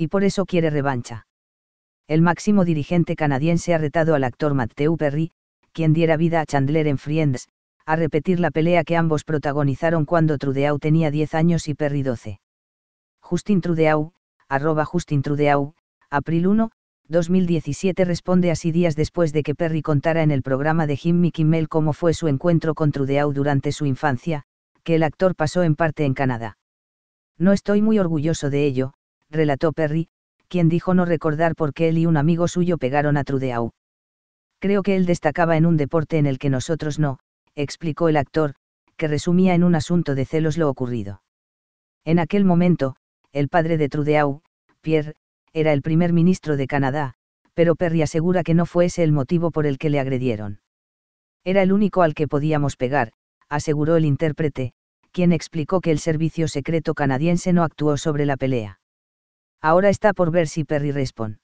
y por eso quiere revancha. El máximo dirigente canadiense ha retado al actor Matthew Perry, quien diera vida a Chandler en Friends, a repetir la pelea que ambos protagonizaron cuando Trudeau tenía 10 años y Perry 12. Justin Trudeau, arroba Justin Trudeau, April 1, 2017 responde así días después de que Perry contara en el programa de Jimmy Kimmel cómo fue su encuentro con Trudeau durante su infancia, que el actor pasó en parte en Canadá. No estoy muy orgulloso de ello, relató Perry, quien dijo no recordar por qué él y un amigo suyo pegaron a Trudeau. Creo que él destacaba en un deporte en el que nosotros no, explicó el actor, que resumía en un asunto de celos lo ocurrido. En aquel momento, el padre de Trudeau, Pierre, era el primer ministro de Canadá, pero Perry asegura que no fue ese el motivo por el que le agredieron. Era el único al que podíamos pegar, aseguró el intérprete, quien explicó que el servicio secreto canadiense no actuó sobre la pelea. Ahora está por ver si Perry responde.